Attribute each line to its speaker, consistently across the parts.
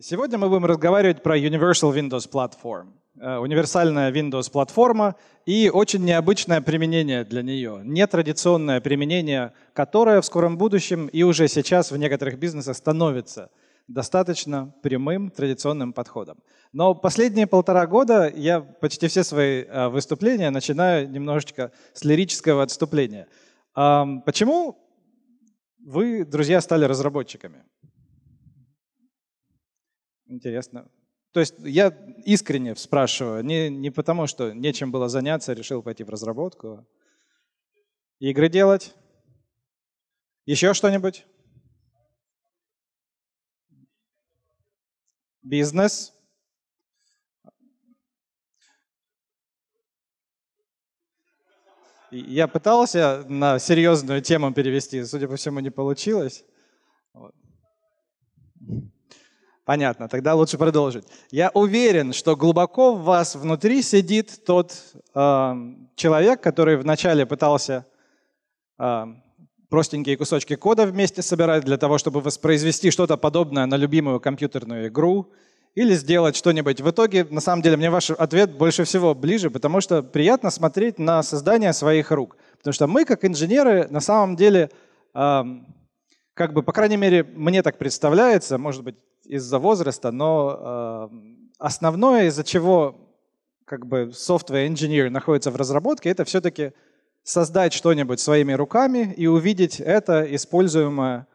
Speaker 1: Сегодня мы будем разговаривать про Universal Windows Platform. Э, универсальная Windows платформа и очень необычное применение для нее. Нетрадиционное применение, которое в скором будущем и уже сейчас в некоторых бизнесах становится достаточно прямым традиционным подходом. Но последние полтора года я почти все свои э, выступления начинаю немножечко с лирического отступления. Почему вы, друзья, стали разработчиками? Интересно. То есть я искренне спрашиваю, не, не потому, что нечем было заняться, решил пойти в разработку. Игры делать? Еще что-нибудь? Бизнес? Я пытался на серьезную тему перевести, судя по всему, не получилось. Вот. Понятно, тогда лучше продолжить. Я уверен, что глубоко в вас внутри сидит тот э, человек, который вначале пытался э, простенькие кусочки кода вместе собирать для того, чтобы воспроизвести что-то подобное на любимую компьютерную игру или сделать что-нибудь. В итоге, на самом деле, мне ваш ответ больше всего ближе, потому что приятно смотреть на создание своих рук. Потому что мы, как инженеры, на самом деле, э, как бы, по крайней мере, мне так представляется, может быть, из-за возраста, но эм, основное, из-за чего как бы software engineer находится в разработке, это все-таки создать что-нибудь своими руками и увидеть это используемое,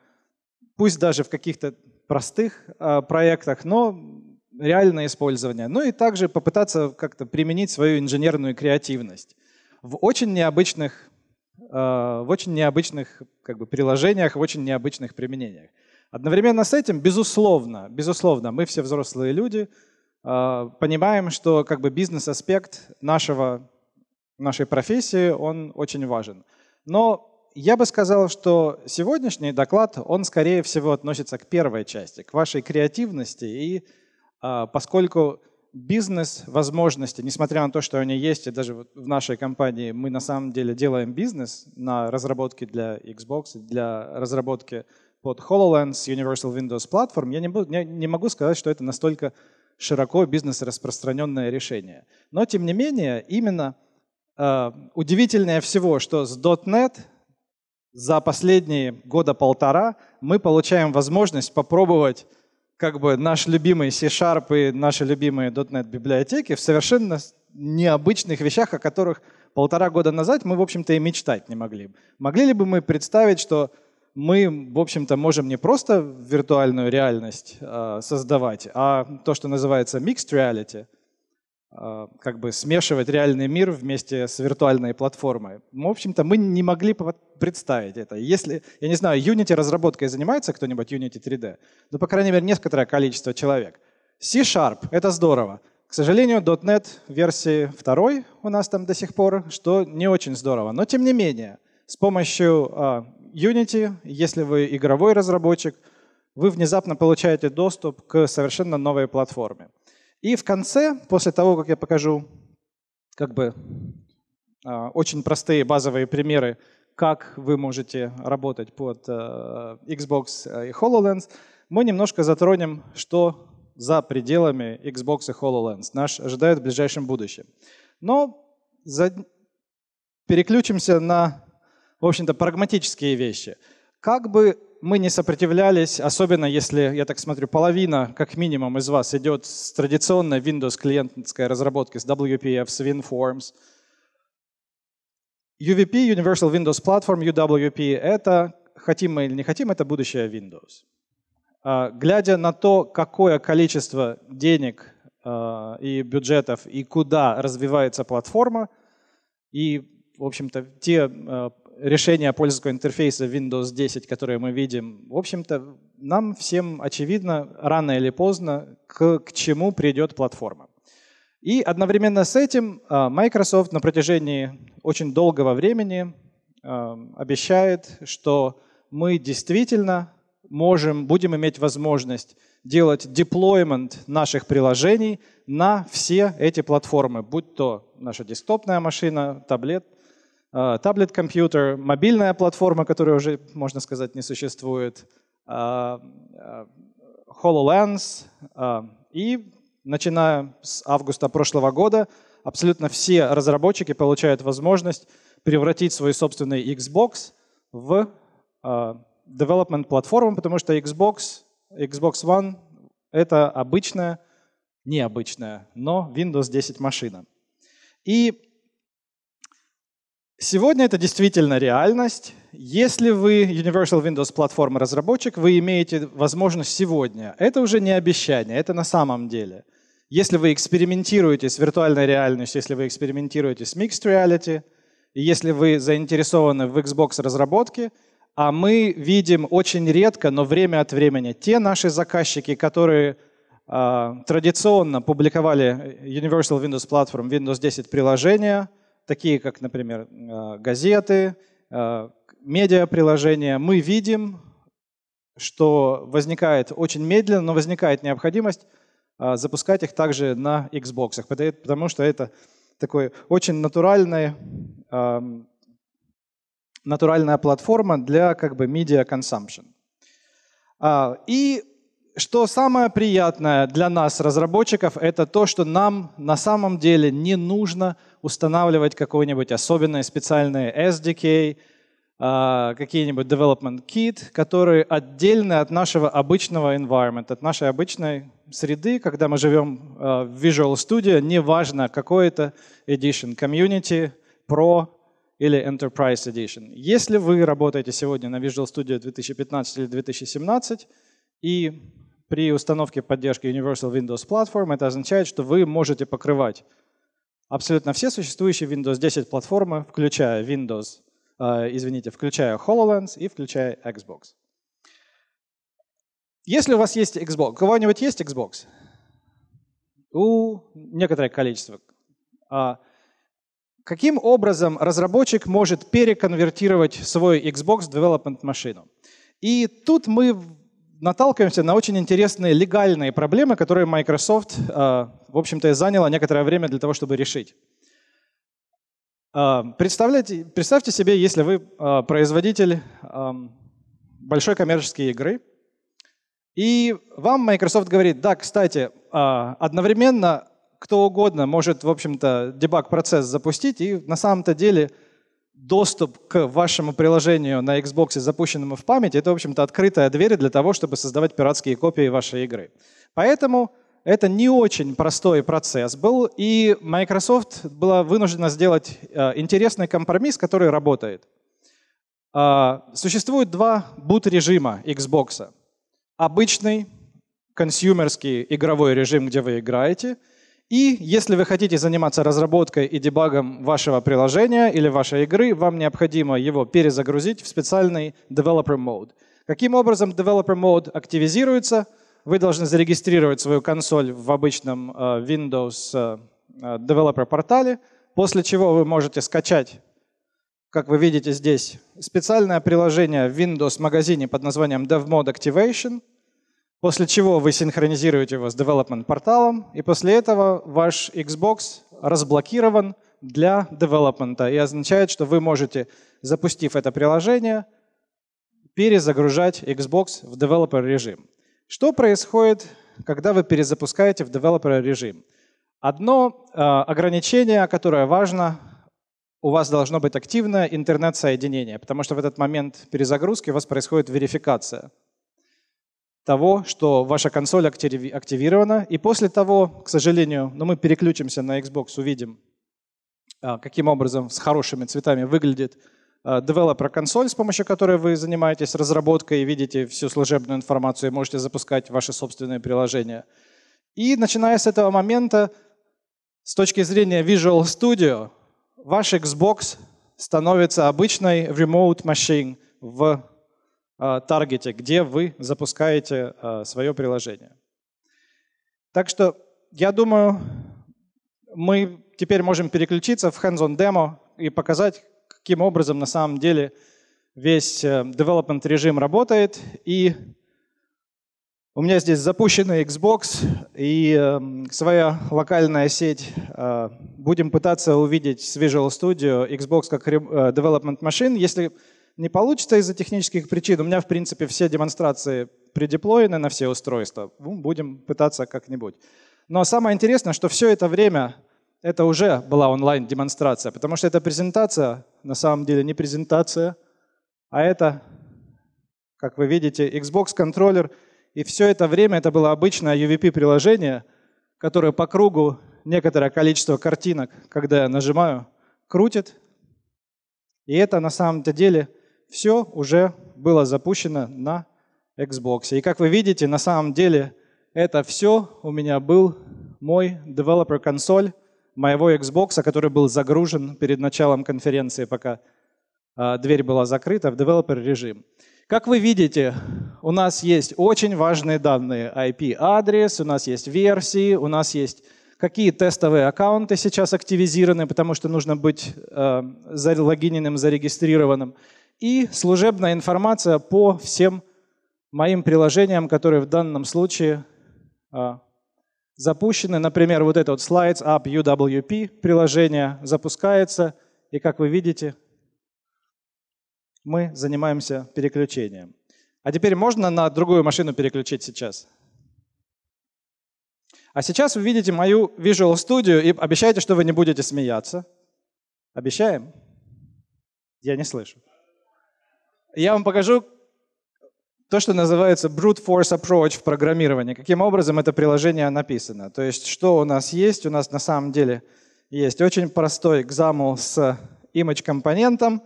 Speaker 1: пусть даже в каких-то простых э, проектах, но реальное использование. Ну и также попытаться как-то применить свою инженерную креативность в очень необычных, э, в очень необычных как бы, приложениях, в очень необычных применениях. Одновременно с этим, безусловно, безусловно, мы все взрослые люди, а, понимаем, что как бы бизнес-аспект нашего, нашей профессии, он очень важен. Но я бы сказал, что сегодняшний доклад, он скорее всего относится к первой части, к вашей креативности. И а, поскольку бизнес-возможности, несмотря на то, что они есть, и даже в нашей компании мы на самом деле делаем бизнес на разработке для Xbox, для разработки под HoloLens Universal Windows Platform, я не, буду, не, не могу сказать, что это настолько широко бизнес распространенное решение. Но, тем не менее, именно э, удивительнее всего, что с .NET за последние года полтора мы получаем возможность попробовать как бы наш любимый C-Sharp и наши любимые .NET библиотеки в совершенно необычных вещах, о которых полтора года назад мы, в общем-то, и мечтать не могли. Могли ли бы мы представить, что мы, в общем-то, можем не просто виртуальную реальность э, создавать, а то, что называется mixed reality, э, как бы смешивать реальный мир вместе с виртуальной платформой. В общем-то, мы не могли представить это. Если, я не знаю, Unity разработкой занимается кто-нибудь, Unity 3D, ну, по крайней мере, некоторое количество человек. C-Sharp — это здорово. К сожалению, .NET версии 2 у нас там до сих пор, что не очень здорово. Но, тем не менее, с помощью а, Unity, если вы игровой разработчик, вы внезапно получаете доступ к совершенно новой платформе. И в конце, после того, как я покажу как бы а, очень простые базовые примеры, как вы можете работать под э, Xbox и HoloLens, мы немножко затронем, что за пределами Xbox и HoloLens нас ожидает в ближайшем будущем. Но за... переключимся на в общем-то, прагматические вещи. Как бы мы не сопротивлялись, особенно если, я так смотрю, половина, как минимум, из вас идет с традиционной Windows клиентской разработки, с WPF, с WinForms. UVP, Universal Windows Platform, UWP, это, хотим мы или не хотим, это будущее Windows. А, глядя на то, какое количество денег а, и бюджетов, и куда развивается платформа, и, в общем-то, те а, решения пользовательского интерфейса Windows 10, которые мы видим, в общем-то, нам всем очевидно, рано или поздно, к, к чему придет платформа. И одновременно с этим а, Microsoft на протяжении очень долгого времени а, обещает, что мы действительно можем, будем иметь возможность делать деплоймент наших приложений на все эти платформы, будь то наша десктопная машина, таблет – а, таблет-компьютер, мобильная платформа, которая уже, можно сказать, не существует, а, а, HoloLens. И начиная с августа прошлого года абсолютно все разработчики получают возможность превратить свой собственный Xbox в development платформу, потому что Xbox, Xbox One — это обычная, необычная, но Windows 10 машина. И Сегодня это действительно реальность. Если вы Universal Windows платформа разработчик, вы имеете возможность сегодня. Это уже не обещание, это на самом деле. Если вы экспериментируете с виртуальной реальностью, если вы экспериментируете с Mixed Reality, если вы заинтересованы в Xbox разработке, а мы видим очень редко, но время от времени, те наши заказчики, которые э, традиционно публиковали Universal Windows Platform, Windows 10 приложения – такие как, например, э, газеты, э, медиаприложения, мы видим, что возникает очень медленно, но возникает необходимость э, запускать их также на Xbox, потому что это такой очень натуральный, эм, натуральная платформа для как бы media consumption. А, и что самое приятное для нас, разработчиков, это то, что нам на самом деле не нужно устанавливать какой-нибудь особенный специальный SDK, а, какие-нибудь development kit, которые отдельны от нашего обычного environment, от нашей обычной среды, когда мы живем а, в Visual Studio, неважно, какой это edition, Community, Pro или Enterprise Edition. Если вы работаете сегодня на Visual Studio 2015 или 2017, и при установке поддержки Universal Windows Platform это означает, что вы можете покрывать абсолютно все существующие Windows 10 платформы, включая Windows, э, извините, включая HoloLens и включая Xbox. Если у вас есть Xbox, у кого-нибудь есть Xbox? У некоторое количество. А каким образом разработчик может переконвертировать свой Xbox в Development машину? И тут мы наталкиваемся на очень интересные легальные проблемы, которые Microsoft, э, в общем-то, и заняла некоторое время для того, чтобы решить. Э, представьте, представьте себе, если вы э, производитель эм, большой коммерческой игры, и вам Microsoft говорит, да, кстати, одновременно кто угодно может, в общем-то, дебаг-процесс запустить, и на самом-то деле – доступ к вашему приложению на Xbox, запущенному в память, это, в общем-то, открытая дверь для того, чтобы создавать пиратские копии вашей игры. Поэтому это не очень простой процесс был, и Microsoft была вынуждена сделать э, интересный компромисс, который работает. Э, существует два бут-режима Xbox. Обычный, консюмерский игровой режим, где вы играете – и если вы хотите заниматься разработкой и дебагом вашего приложения или вашей игры, вам необходимо его перезагрузить в специальный Developer Mode. Каким образом Developer Mode активизируется? Вы должны зарегистрировать свою консоль в обычном э, Windows э, э, Developer портале, после чего вы можете скачать как вы видите здесь, специальное приложение в Windows магазине под названием DevMode Activation – после чего вы синхронизируете его с development порталом, и после этого ваш Xbox разблокирован для development, и означает, что вы можете, запустив это приложение, перезагружать Xbox в developer режим. Что происходит, когда вы перезапускаете в developer режим? Одно э, ограничение, которое важно, у вас должно быть активное интернет-соединение, потому что в этот момент перезагрузки у вас происходит верификация того, что ваша консоль активирована. И после того, к сожалению, но мы переключимся на Xbox, увидим, а, каким образом с хорошими цветами выглядит а, девелопер-консоль, с помощью которой вы занимаетесь разработкой, видите всю служебную информацию и можете запускать ваши собственные приложения. И начиная с этого момента, с точки зрения Visual Studio, ваш Xbox становится обычной remote machine в Э, таргете, где вы запускаете э, свое приложение. Так что я думаю, мы теперь можем переключиться в hands-on демо и показать, каким образом на самом деле весь э, development режим работает. И у меня здесь запущенный Xbox и своя локальная сеть. Будем пытаться увидеть с Visual Studio Xbox как Development Machine. Если не получится из-за технических причин. У меня, в принципе, все демонстрации придеплоены на все устройства. будем пытаться как-нибудь. Но самое интересное, что все это время это уже была онлайн-демонстрация, потому что эта презентация на самом деле не презентация, а это, как вы видите, Xbox контроллер. И все это время это было обычное UVP-приложение, которое по кругу некоторое количество картинок, когда я нажимаю, крутит. И это на самом-то деле все уже было запущено на Xbox. И как вы видите, на самом деле это все у меня был мой developer консоль моего Xbox, который был загружен перед началом конференции, пока а, дверь была закрыта, в developer режим. Как вы видите, у нас есть очень важные данные. IP-адрес, у нас есть версии, у нас есть какие тестовые аккаунты сейчас активизированы, потому что нужно быть э, залогиненным, зарегистрированным и служебная информация по всем моим приложениям, которые в данном случае а, запущены. Например, вот это вот Slides App UWP приложение запускается, и как вы видите, мы занимаемся переключением. А теперь можно на другую машину переключить сейчас? А сейчас вы видите мою Visual Studio и обещайте, что вы не будете смеяться. Обещаем? Я не слышу я вам покажу то, что называется brute force approach в программировании. Каким образом это приложение написано. То есть что у нас есть? У нас на самом деле есть очень простой XAML с image компонентом,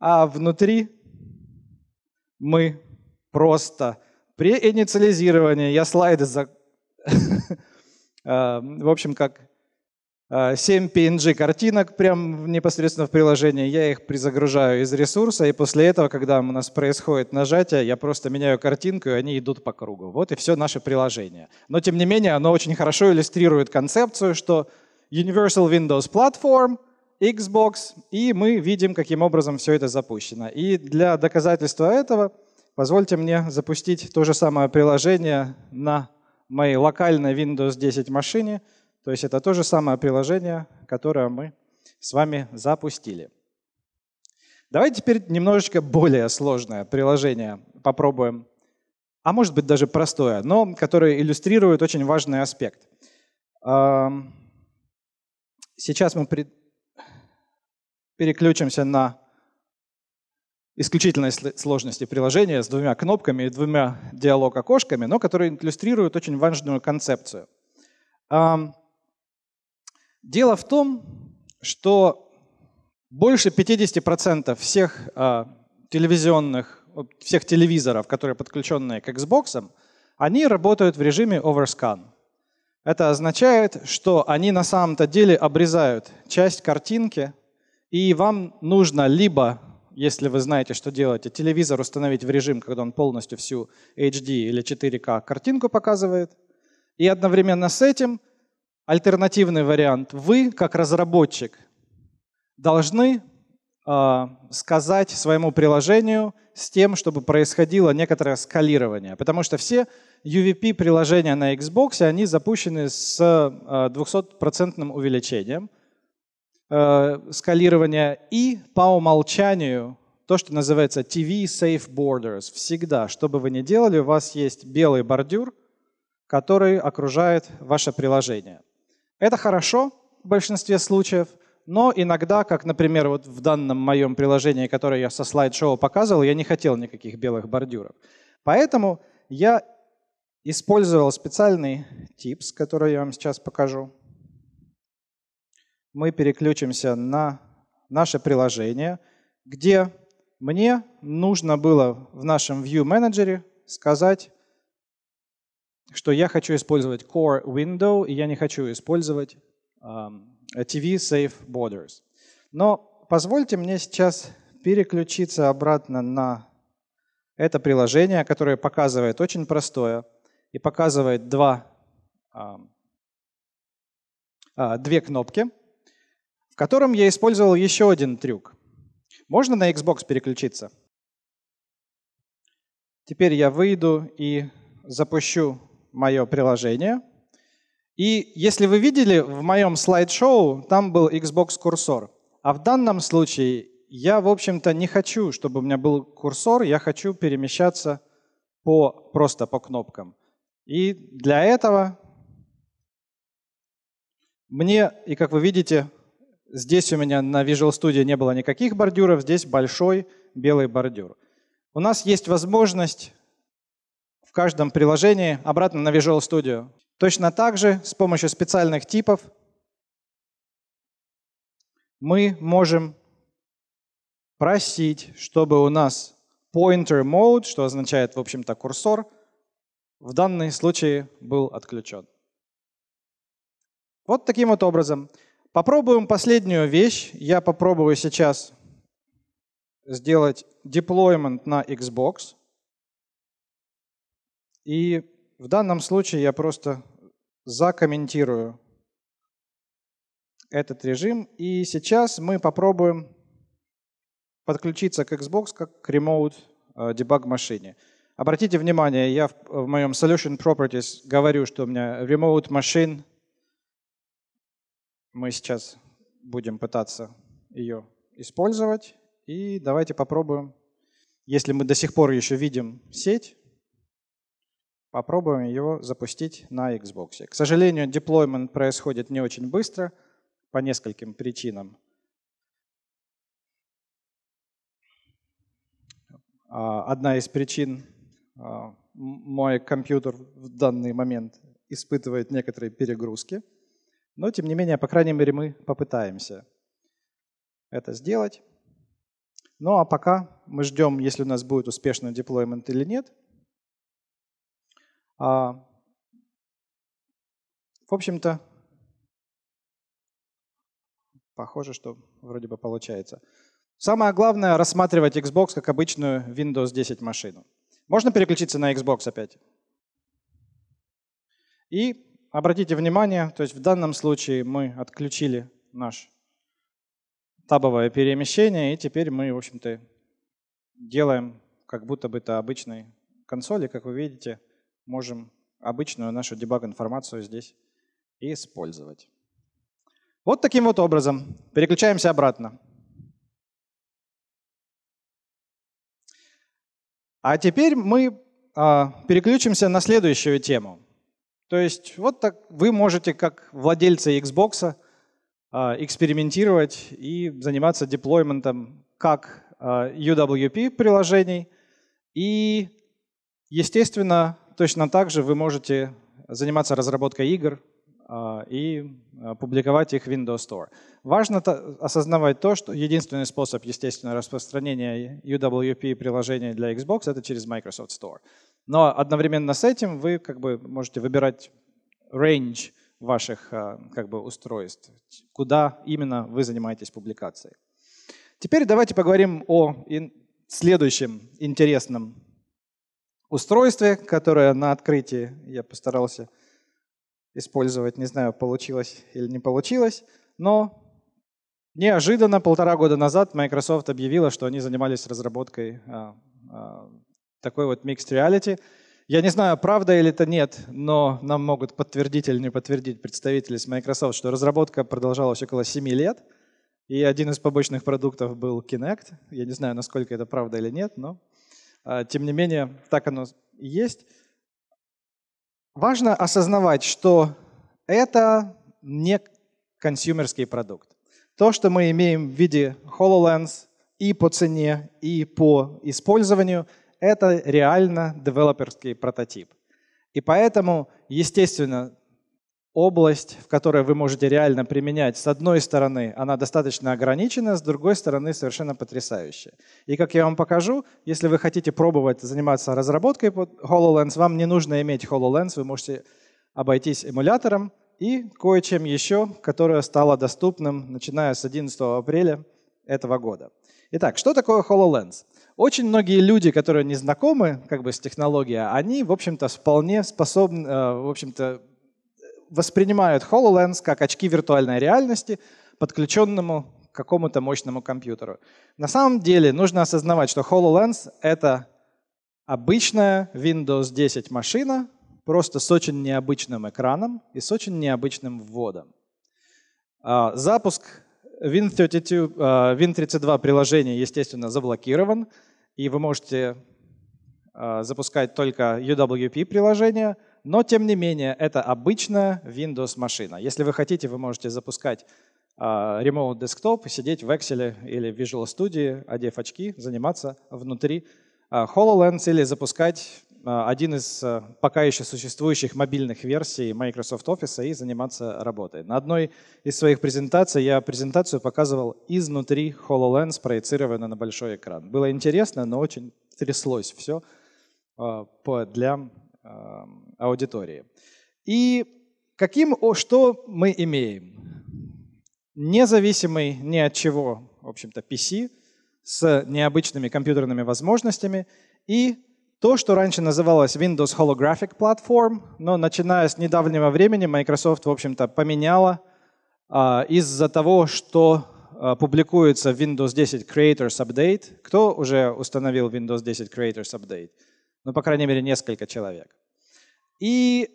Speaker 1: а внутри мы просто при инициализировании, я слайды за... Э, в общем, как 7 э, PNG картинок прям непосредственно в приложении, я их призагружаю из ресурса, и после этого, когда у нас происходит нажатие, я просто меняю картинку, и они идут по кругу. Вот и все наше приложение. Но тем не менее, оно очень хорошо иллюстрирует концепцию, что Universal Windows Platform, Xbox, и мы видим, каким образом все это запущено. И для доказательства этого позвольте мне запустить то же самое приложение на моей локальной Windows 10 машине, то есть это то же самое приложение, которое мы с вами запустили. Давайте теперь немножечко более сложное приложение попробуем, а может быть даже простое, но которое иллюстрирует очень важный аспект. Сейчас мы переключимся на исключительной сложности приложения с двумя кнопками и двумя диалог-окошками, но которые иллюстрируют очень важную концепцию. Дело в том, что больше 50% всех э, телевизионных, всех телевизоров, которые подключены к Xbox, они работают в режиме overscan. Это означает, что они на самом-то деле обрезают часть картинки, и вам нужно либо, если вы знаете, что делаете, телевизор установить в режим, когда он полностью всю HD или 4 k картинку показывает, и одновременно с этим – Альтернативный вариант. Вы, как разработчик, должны э, сказать своему приложению с тем, чтобы происходило некоторое скалирование. Потому что все UVP-приложения на Xbox, они запущены с э, а, 200% увеличением э, скалирования. И по умолчанию то, что называется TV Safe Borders. Всегда, что бы вы ни делали, у вас есть белый бордюр, который окружает ваше приложение. Это хорошо в большинстве случаев, но иногда, как, например, вот в данном моем приложении, которое я со слайд-шоу показывал, я не хотел никаких белых бордюров. Поэтому я использовал специальный типс, который я вам сейчас покажу. Мы переключимся на наше приложение, где мне нужно было в нашем view менеджере сказать, что я хочу использовать Core Window, и я не хочу использовать эм, TV Safe Borders. Но позвольте мне сейчас переключиться обратно на это приложение, которое показывает очень простое и показывает два, эм, а, две кнопки, в котором я использовал еще один трюк. Можно на Xbox переключиться? Теперь я выйду и запущу мое приложение. И если вы видели, в моем слайд-шоу там был Xbox курсор. А в данном случае я, в общем-то, не хочу, чтобы у меня был курсор, я хочу перемещаться по, просто по кнопкам. И для этого мне, и как вы видите, здесь у меня на Visual Studio не было никаких бордюров, здесь большой белый бордюр. У нас есть возможность в каждом приложении обратно на Visual Studio. Точно так же с помощью специальных типов мы можем просить, чтобы у нас pointer mode, что означает, в общем-то, курсор, в данном случае был отключен. Вот таким вот образом. Попробуем последнюю вещь. Я попробую сейчас сделать deployment на Xbox. И в данном случае я просто закомментирую этот режим. И сейчас мы попробуем подключиться к Xbox как к Remote э, Debug машине. Обратите внимание, я в, в моем Solution Properties говорю, что у меня Remote Machine. Мы сейчас будем пытаться ее использовать. И давайте попробуем, если мы до сих пор еще видим сеть, Попробуем его запустить на Xbox. К сожалению, деплоймент происходит не очень быстро по нескольким причинам. А, одна из причин а, – мой компьютер в данный момент испытывает некоторые перегрузки. Но, тем не менее, по крайней мере, мы попытаемся это сделать. Ну а пока мы ждем, если у нас будет успешный деплоймент или нет – а, в общем-то, похоже, что вроде бы получается. Самое главное – рассматривать Xbox как обычную Windows 10 машину. Можно переключиться на Xbox опять? И обратите внимание, то есть в данном случае мы отключили наш табовое перемещение, и теперь мы, в общем-то, делаем как будто бы это обычной консоли, как вы видите – можем обычную нашу дебаг-информацию здесь использовать. Вот таким вот образом. Переключаемся обратно. А теперь мы а, переключимся на следующую тему. То есть вот так вы можете, как владельцы Xbox, а, экспериментировать и заниматься деплойментом как а, UWP приложений и, естественно, Точно так же вы можете заниматься разработкой игр а, и а, публиковать их в Windows Store. Важно осознавать то, что единственный способ, естественно, распространения UWP приложений для Xbox это через Microsoft Store. Но одновременно с этим вы как бы можете выбирать range ваших а, как бы, устройств, куда именно вы занимаетесь публикацией. Теперь давайте поговорим о следующем интересном устройстве, которое на открытии я постарался использовать. Не знаю, получилось или не получилось, но неожиданно полтора года назад Microsoft объявила, что они занимались разработкой а, а, такой вот mixed reality. Я не знаю, правда или это нет, но нам могут подтвердить или не подтвердить представители с Microsoft, что разработка продолжалась около 7 лет, и один из побочных продуктов был Kinect. Я не знаю, насколько это правда или нет, но а, тем не менее, так оно и есть. Важно осознавать, что это не консюмерский продукт. То, что мы имеем в виде HoloLens и по цене, и по использованию, это реально девелоперский прототип. И поэтому, естественно, область, в которой вы можете реально применять, с одной стороны, она достаточно ограничена, с другой стороны, совершенно потрясающая. И как я вам покажу, если вы хотите пробовать заниматься разработкой под HoloLens, вам не нужно иметь HoloLens, вы можете обойтись эмулятором и кое-чем еще, которое стало доступным, начиная с 11 апреля этого года. Итак, что такое HoloLens? Очень многие люди, которые не знакомы как бы, с технологией, они, в общем-то, вполне способны, э, в общем-то, воспринимают HoloLens как очки виртуальной реальности, подключенному к какому-то мощному компьютеру. На самом деле нужно осознавать, что HoloLens — это обычная Windows 10 машина, просто с очень необычным экраном и с очень необычным вводом. А, запуск Win32, win э, приложения, естественно, заблокирован, и вы можете э, запускать только UWP приложение — но тем не менее это обычная Windows машина. Если вы хотите, вы можете запускать а, Remote Desktop, сидеть в Excel или Visual Studio, одев очки, заниматься внутри а, HoloLens или запускать а, один из пока еще существующих мобильных версий Microsoft Office и заниматься работой. На одной из своих презентаций я презентацию показывал изнутри HoloLens, проецированную на большой экран. Было интересно, но очень тряслось все для аудитории. И каким, что мы имеем? Независимый ни от чего, в общем-то, PC с необычными компьютерными возможностями и то, что раньше называлось Windows Holographic Platform, но начиная с недавнего времени Microsoft, в общем-то, поменяла а, из-за того, что а, публикуется Windows 10 Creators Update. Кто уже установил Windows 10 Creators Update? Ну, по крайней мере, несколько человек. И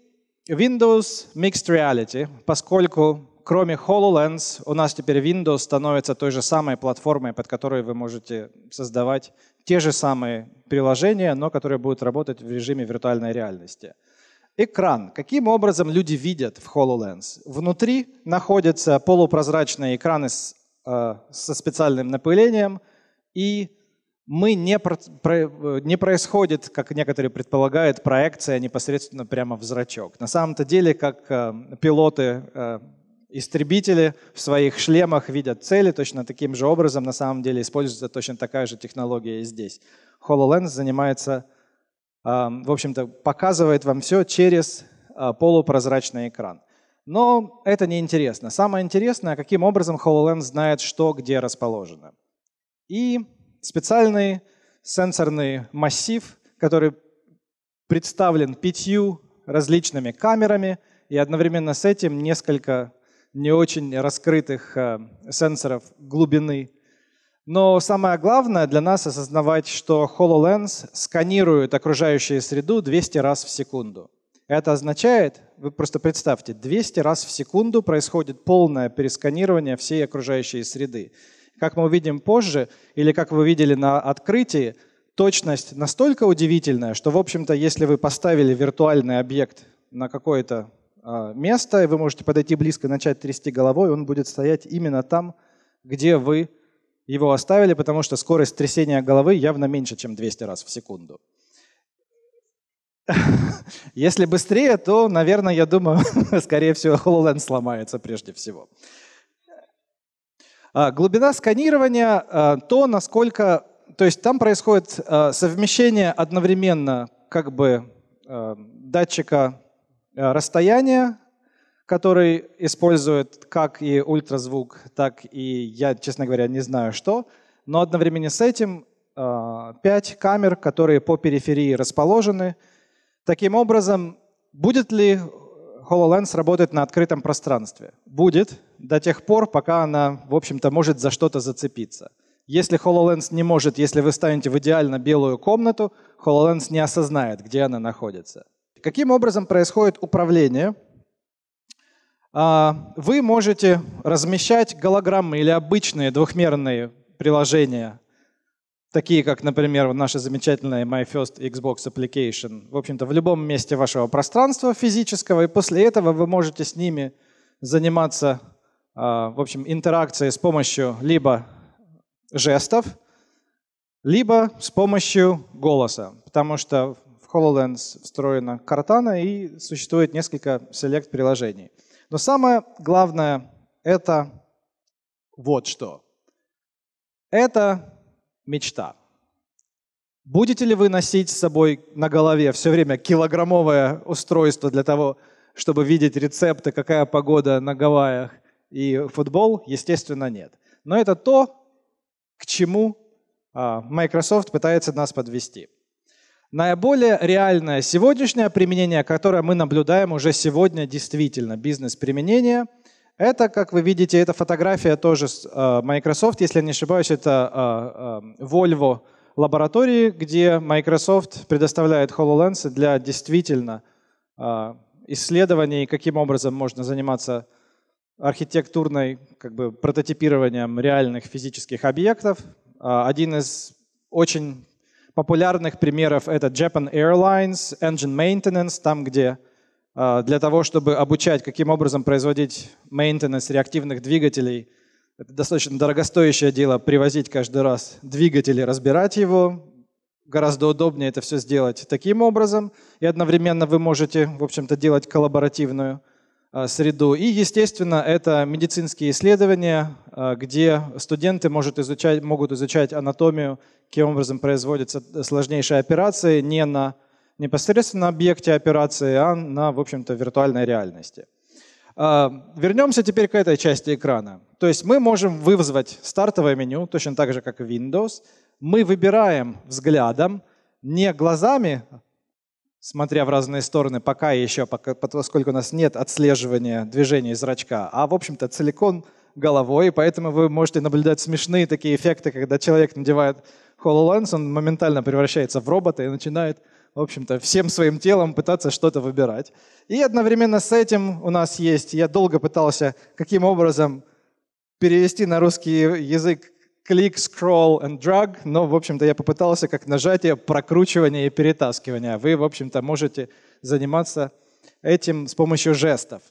Speaker 1: Windows Mixed Reality, поскольку кроме HoloLens у нас теперь Windows становится той же самой платформой, под которой вы можете создавать те же самые приложения, но которые будут работать в режиме виртуальной реальности. Экран. Каким образом люди видят в HoloLens? Внутри находятся полупрозрачные экраны с, э, со специальным напылением и мы не, про, про, не происходит, как некоторые предполагают, проекция непосредственно прямо в зрачок. На самом-то деле, как э, пилоты э, истребители в своих шлемах видят цели точно таким же образом, на самом деле используется точно такая же технология и здесь. HoloLens занимается, э, в общем-то, показывает вам все через э, полупрозрачный экран. Но это не интересно. Самое интересное, каким образом HoloLens знает, что где расположено. И специальный сенсорный массив, который представлен пятью различными камерами, и одновременно с этим несколько не очень раскрытых э, сенсоров глубины. Но самое главное для нас осознавать, что HoloLens сканирует окружающую среду 200 раз в секунду. Это означает, вы просто представьте, 200 раз в секунду происходит полное пересканирование всей окружающей среды. Как мы увидим позже, или как вы видели на открытии, точность настолько удивительная, что, в общем-то, если вы поставили виртуальный объект на какое-то а, место, и вы можете подойти близко, начать трясти головой, он будет стоять именно там, где вы его оставили, потому что скорость трясения головы явно меньше, чем 200 раз в секунду. Если быстрее, то, наверное, я думаю, скорее всего, HoloLens сломается прежде всего. А, глубина сканирования а, — то, насколько... То есть там происходит а, совмещение одновременно как бы датчика расстояния, который использует как и ультразвук, так и я, честно говоря, не знаю что, но одновременно с этим 5 камер, которые по периферии расположены. Таким образом, будет ли HoloLens работает на открытом пространстве. Будет до тех пор, пока она, в общем-то, может за что-то зацепиться. Если HoloLens не может, если вы станете в идеально белую комнату, HoloLens не осознает, где она находится. Каким образом происходит управление? А, вы можете размещать голограммы или обычные двухмерные приложения такие как, например, наша замечательная My First Xbox Application, в общем-то, в любом месте вашего пространства физического, и после этого вы можете с ними заниматься, а, в общем, интеракцией с помощью либо жестов, либо с помощью голоса, потому что в HoloLens встроена картана и существует несколько селект-приложений. Но самое главное — это вот что. Это мечта. Будете ли вы носить с собой на голове все время килограммовое устройство для того, чтобы видеть рецепты, какая погода на Гавайях и футбол? Естественно, нет. Но это то, к чему а, Microsoft пытается нас подвести. Наиболее реальное сегодняшнее применение, которое мы наблюдаем уже сегодня действительно, бизнес-применение – это, как вы видите, эта фотография тоже с э, Microsoft, если я не ошибаюсь, это э, э, Volvo лаборатории, где Microsoft предоставляет HoloLens для действительно исследований, каким образом можно заниматься архитектурной как бы, прототипированием реальных физических объектов. Один из очень популярных примеров — это Japan Airlines, Engine Maintenance, там, где а, для того, чтобы обучать, каким образом производить мейнтенанс реактивных двигателей. Это достаточно дорогостоящее дело привозить каждый раз двигатели, разбирать его. Гораздо удобнее это все сделать таким образом. И одновременно вы можете, в общем-то, делать коллаборативную а, среду. И, естественно, это медицинские исследования, а, где студенты может изучать, могут изучать анатомию, каким образом производятся сложнейшие операции не на непосредственно объекте операции, а на, в общем-то, виртуальной реальности. А, вернемся теперь к этой части экрана. То есть мы можем вызвать стартовое меню, точно так же, как Windows. Мы выбираем взглядом, не глазами, смотря в разные стороны, пока еще, поскольку у нас нет отслеживания движения зрачка, а, в общем-то, целиком головой, поэтому вы можете наблюдать смешные такие эффекты, когда человек надевает HoloLens, он моментально превращается в робота и начинает в общем-то, всем своим телом пытаться что-то выбирать. И одновременно с этим у нас есть, я долго пытался, каким образом перевести на русский язык click, scroll and drag, но, в общем-то, я попытался как нажатие, прокручивание и перетаскивание. Вы, в общем-то, можете заниматься этим с помощью жестов.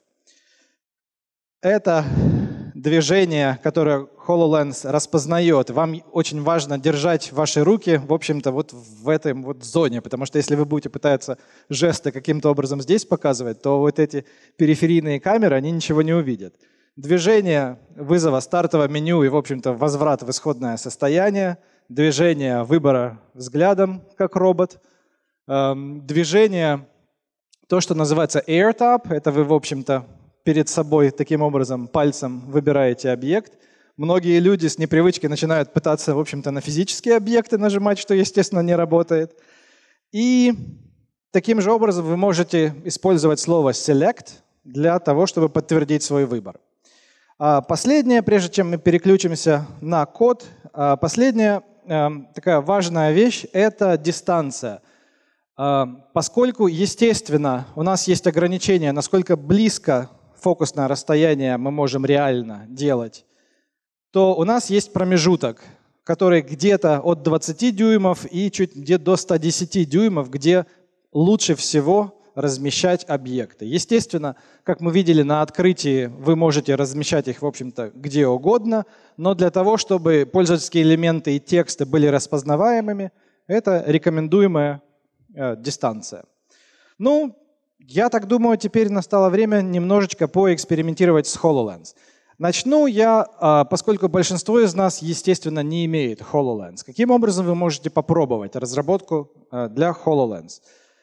Speaker 1: Это движение, которое HoloLens распознает, вам очень важно держать ваши руки, в общем-то, вот в этой вот зоне, потому что если вы будете пытаться жесты каким-то образом здесь показывать, то вот эти периферийные камеры, они ничего не увидят. Движение вызова стартового меню и, в общем-то, возврат в исходное состояние, движение выбора взглядом, как робот, эм, движение, то, что называется AirTap, это вы, в общем-то, перед собой таким образом пальцем выбираете объект – многие люди с непривычки начинают пытаться, в общем-то, на физические объекты нажимать, что, естественно, не работает. И таким же образом вы можете использовать слово select для того, чтобы подтвердить свой выбор. А, последнее, прежде чем мы переключимся на код, а, последняя а, такая важная вещь – это дистанция. Поскольку, естественно, у нас есть ограничения, насколько близко фокусное расстояние мы можем реально делать то у нас есть промежуток, который где-то от 20 дюймов и чуть где-то до 110 дюймов, где лучше всего размещать объекты. Естественно, как мы видели на открытии, вы можете размещать их, в общем-то, где угодно, но для того, чтобы пользовательские элементы и тексты были распознаваемыми, это рекомендуемая э, дистанция. Ну, я так думаю, теперь настало время немножечко поэкспериментировать с HoloLens. Начну я, а, поскольку большинство из нас, естественно, не имеет HoloLens. Каким образом вы можете попробовать разработку а, для HoloLens?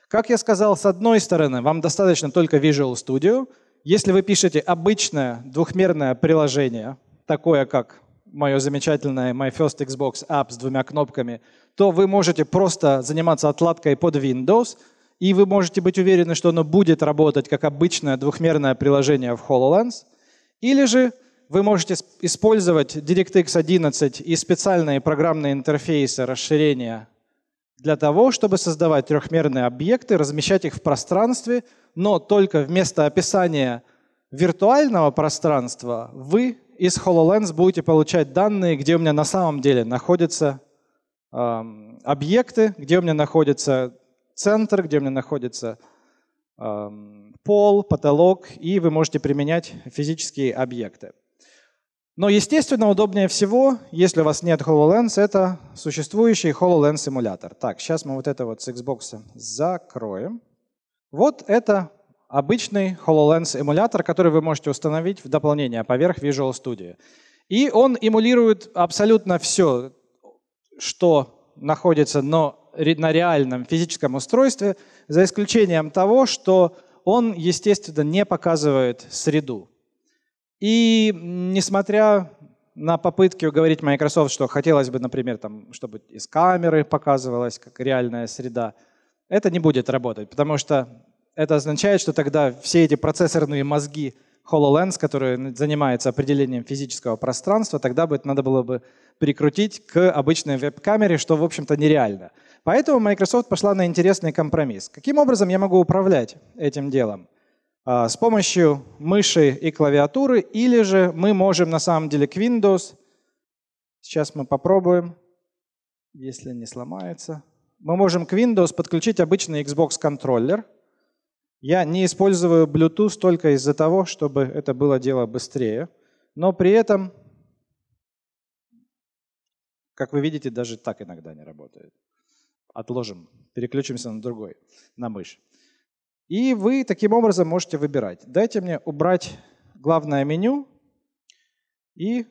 Speaker 1: Как я сказал, с одной стороны, вам достаточно только Visual Studio. Если вы пишете обычное двухмерное приложение, такое как мое замечательное My First Xbox App с двумя кнопками, то вы можете просто заниматься отладкой под Windows, и вы можете быть уверены, что оно будет работать как обычное двухмерное приложение в HoloLens – или же вы можете использовать DirectX 11 и специальные программные интерфейсы расширения для того, чтобы создавать трехмерные объекты, размещать их в пространстве, но только вместо описания виртуального пространства вы из HoloLens будете получать данные, где у меня на самом деле находятся э, объекты, где у меня находится центр, где у меня находится э, пол, потолок, и вы можете применять физические объекты. Но, естественно, удобнее всего, если у вас нет HoloLens, это существующий HoloLens эмулятор. Так, сейчас мы вот это вот с Xbox закроем. Вот это обычный HoloLens эмулятор, который вы можете установить в дополнение поверх Visual Studio. И он эмулирует абсолютно все, что находится на реальном физическом устройстве, за исключением того, что он, естественно, не показывает среду. И несмотря на попытки уговорить Microsoft, что хотелось бы, например, там, чтобы из камеры показывалась как реальная среда, это не будет работать, потому что это означает, что тогда все эти процессорные мозги – HoloLens, который занимается определением физического пространства, тогда бы это надо было бы прикрутить к обычной веб-камере, что, в общем-то, нереально. Поэтому Microsoft пошла на интересный компромисс. Каким образом я могу управлять этим делом? А, с помощью мыши и клавиатуры, или же мы можем на самом деле к Windows. Сейчас мы попробуем, если не сломается. Мы можем к Windows подключить обычный Xbox контроллер – я не использую Bluetooth только из-за того, чтобы это было дело быстрее, но при этом, как вы видите, даже так иногда не работает. Отложим, переключимся на другой, на мышь. И вы таким образом можете выбирать. Дайте мне убрать главное меню и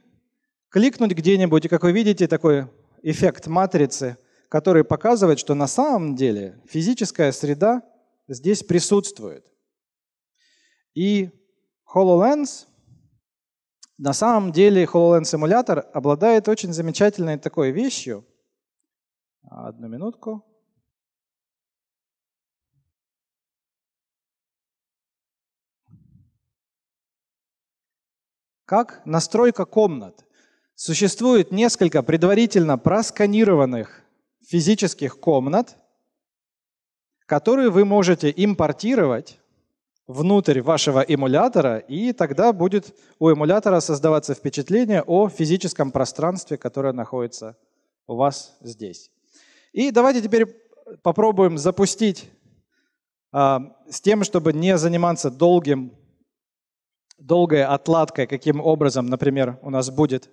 Speaker 1: кликнуть где-нибудь. И как вы видите, такой эффект матрицы, который показывает, что на самом деле физическая среда здесь присутствует. И HoloLens, на самом деле HoloLens эмулятор обладает очень замечательной такой вещью. Одну минутку. Как настройка комнат. Существует несколько предварительно просканированных физических комнат – которые вы можете импортировать внутрь вашего эмулятора, и тогда будет у эмулятора создаваться впечатление о физическом пространстве, которое находится у вас здесь. И давайте теперь попробуем запустить э, с тем, чтобы не заниматься долгим, долгой отладкой, каким образом, например, у нас будет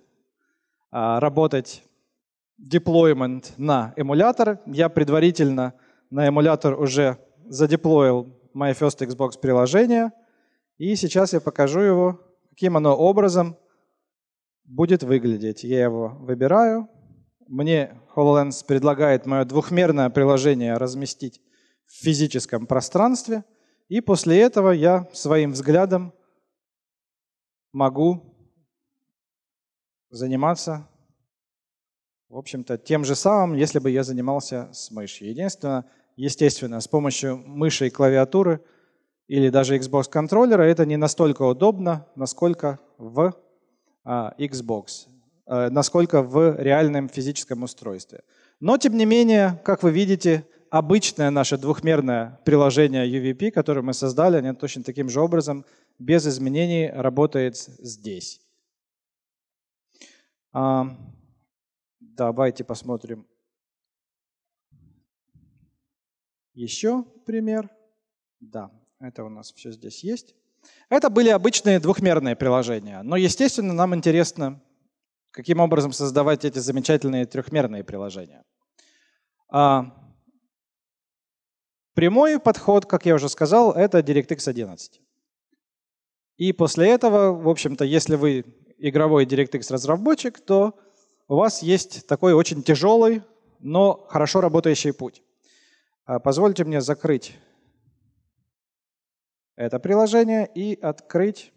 Speaker 1: э, работать деплоймент на эмулятор. Я предварительно на эмулятор уже задеплоил My First Xbox приложение, и сейчас я покажу его, каким оно образом будет выглядеть. Я его выбираю. Мне HoloLens предлагает мое двухмерное приложение разместить в физическом пространстве, и после этого я своим взглядом могу заниматься, в общем-то, тем же самым, если бы я занимался с мышью. Единственное, естественно, с помощью мыши и клавиатуры или даже Xbox контроллера это не настолько удобно, насколько в а, Xbox, э, насколько в реальном физическом устройстве. Но, тем не менее, как вы видите, обычное наше двухмерное приложение UVP, которое мы создали, оно точно таким же образом, без изменений, работает здесь. А, давайте посмотрим Еще пример. Да, это у нас все здесь есть. Это были обычные двухмерные приложения. Но, естественно, нам интересно, каким образом создавать эти замечательные трехмерные приложения. А прямой подход, как я уже сказал, это DirectX 11. И после этого, в общем-то, если вы игровой DirectX разработчик, то у вас есть такой очень тяжелый, но хорошо работающий путь. А, позвольте мне закрыть это приложение и открыть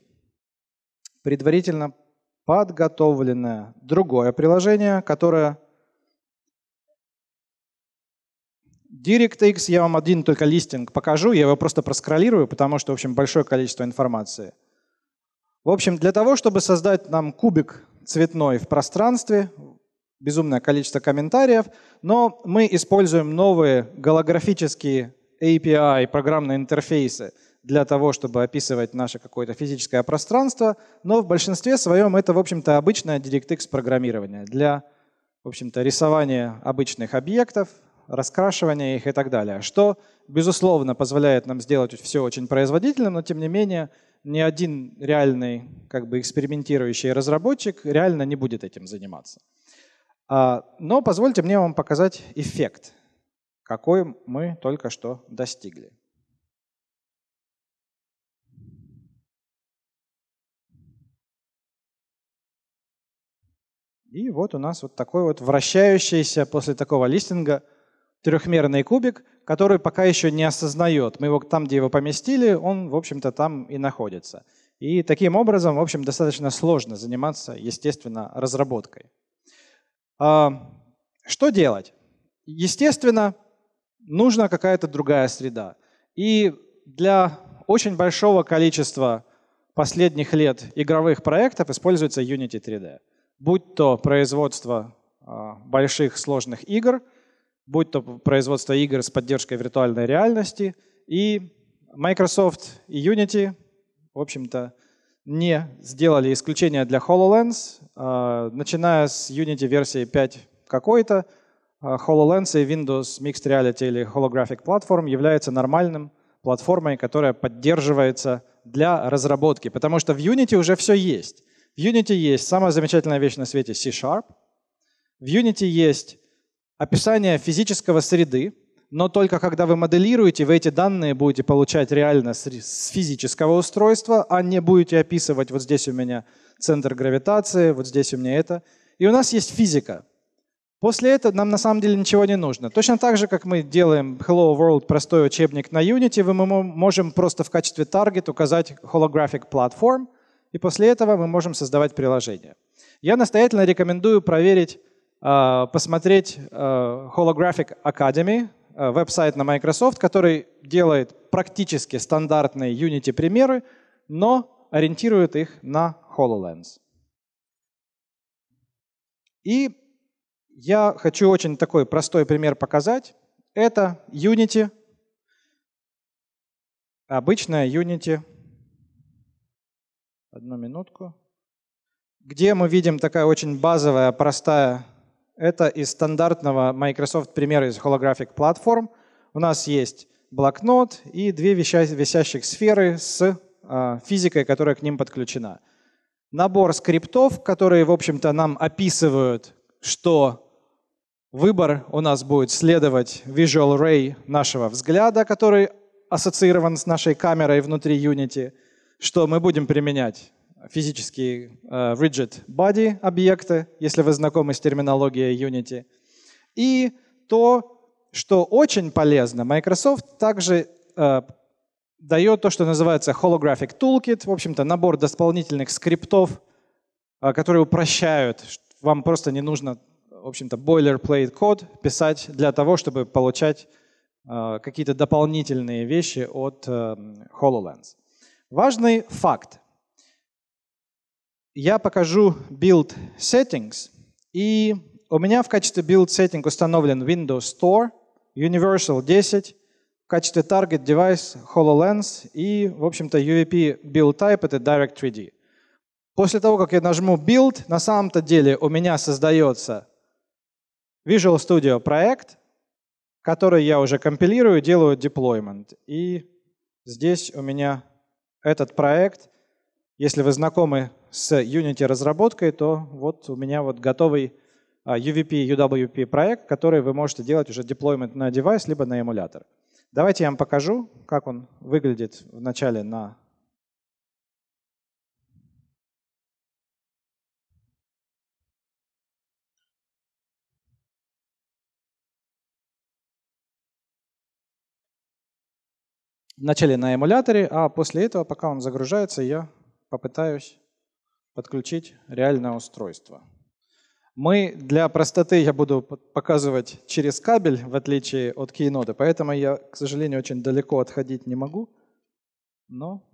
Speaker 1: предварительно подготовленное другое приложение, которое DirectX, я вам один только листинг покажу, я его просто проскроллирую, потому что, в общем, большое количество информации. В общем, для того, чтобы создать нам кубик цветной в пространстве, безумное количество комментариев, но мы используем новые голографические API, программные интерфейсы для того, чтобы описывать наше какое-то физическое пространство, но в большинстве своем это, в общем-то, обычное DirectX программирование для, в общем-то, рисования обычных объектов, раскрашивания их и так далее, что, безусловно, позволяет нам сделать все очень производительным, но, тем не менее, ни один реальный как бы экспериментирующий разработчик реально не будет этим заниматься. А, но позвольте мне вам показать эффект, какой мы только что достигли. И вот у нас вот такой вот вращающийся после такого листинга трехмерный кубик, который пока еще не осознает. Мы его там, где его поместили, он, в общем-то, там и находится. И таким образом, в общем, достаточно сложно заниматься, естественно, разработкой. Что делать? Естественно, нужна какая-то другая среда. И для очень большого количества последних лет игровых проектов используется Unity 3D. Будь то производство а, больших сложных игр, будь то производство игр с поддержкой виртуальной реальности, и Microsoft и Unity, в общем-то, не сделали исключения для HoloLens, а, начиная с Unity версии 5 какой-то, а, HoloLens и Windows Mixed Reality или Holographic Platform является нормальным платформой, которая поддерживается для разработки, потому что в Unity уже все есть. В Unity есть самая замечательная вещь на свете C-Sharp, в Unity есть описание физического среды, но только когда вы моделируете, вы эти данные будете получать реально с, физического устройства, а не будете описывать вот здесь у меня центр гравитации, вот здесь у меня это. И у нас есть физика. После этого нам на самом деле ничего не нужно. Точно так же, как мы делаем Hello World простой учебник на Unity, мы можем просто в качестве таргет указать Holographic Platform, и после этого мы можем создавать приложение. Я настоятельно рекомендую проверить, а, посмотреть а, Holographic Academy Э, веб-сайт на Microsoft, который делает практически стандартные Unity примеры, но ориентирует их на HoloLens. И я хочу очень такой простой пример показать. Это Unity, обычная Unity. Одну минутку. Где мы видим такая очень базовая, простая это из стандартного Microsoft примера из Holographic Platform. У нас есть блокнот и две висящих сферы с э, физикой, которая к ним подключена. Набор скриптов, которые, в общем-то, нам описывают, что выбор у нас будет следовать Visual Ray нашего взгляда, который ассоциирован с нашей камерой внутри Unity, что мы будем применять физические э, rigid body объекты, если вы знакомы с терминологией Unity. И то, что очень полезно, Microsoft также э, дает то, что называется Holographic Toolkit, в общем-то набор дополнительных скриптов, э, которые упрощают. Вам просто не нужно, в общем-то, boilerplate код писать для того, чтобы получать э, какие-то дополнительные вещи от э, HoloLens. Важный факт я покажу Build Settings. И у меня в качестве Build Setting установлен Windows Store, Universal 10, в качестве Target Device HoloLens и, в общем-то, UVP Build Type — это Direct 3D. После того, как я нажму Build, на самом-то деле у меня создается Visual Studio проект, который я уже компилирую, делаю deployment. И здесь у меня этот проект — если вы знакомы с Unity разработкой, то вот у меня вот готовый а, UVP, UWP проект, который вы можете делать уже деплоймент на девайс, либо на эмулятор. Давайте я вам покажу, как он выглядит вначале на вначале на эмуляторе, а после этого, пока он загружается, я попытаюсь подключить реальное устройство. Мы для простоты я буду показывать через кабель, в отличие от Keynote, поэтому я, к сожалению, очень далеко отходить не могу.
Speaker 2: Но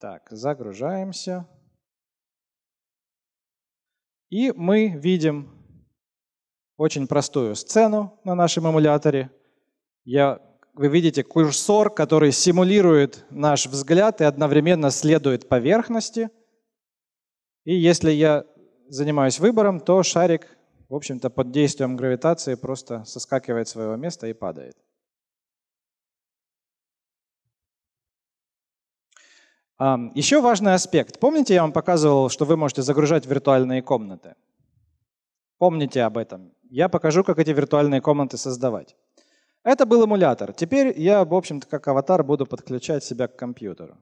Speaker 2: Так, загружаемся.
Speaker 1: И мы видим очень простую сцену на нашем эмуляторе. Я вы видите курсор, который симулирует наш взгляд и одновременно следует поверхности. И если я занимаюсь выбором, то шарик, в общем-то, под действием гравитации просто соскакивает с своего места и падает. Еще важный аспект. Помните, я вам показывал, что вы можете загружать виртуальные комнаты? Помните об этом. Я покажу, как эти виртуальные комнаты создавать. Это был эмулятор. Теперь я, в общем-то, как аватар буду подключать себя к компьютеру.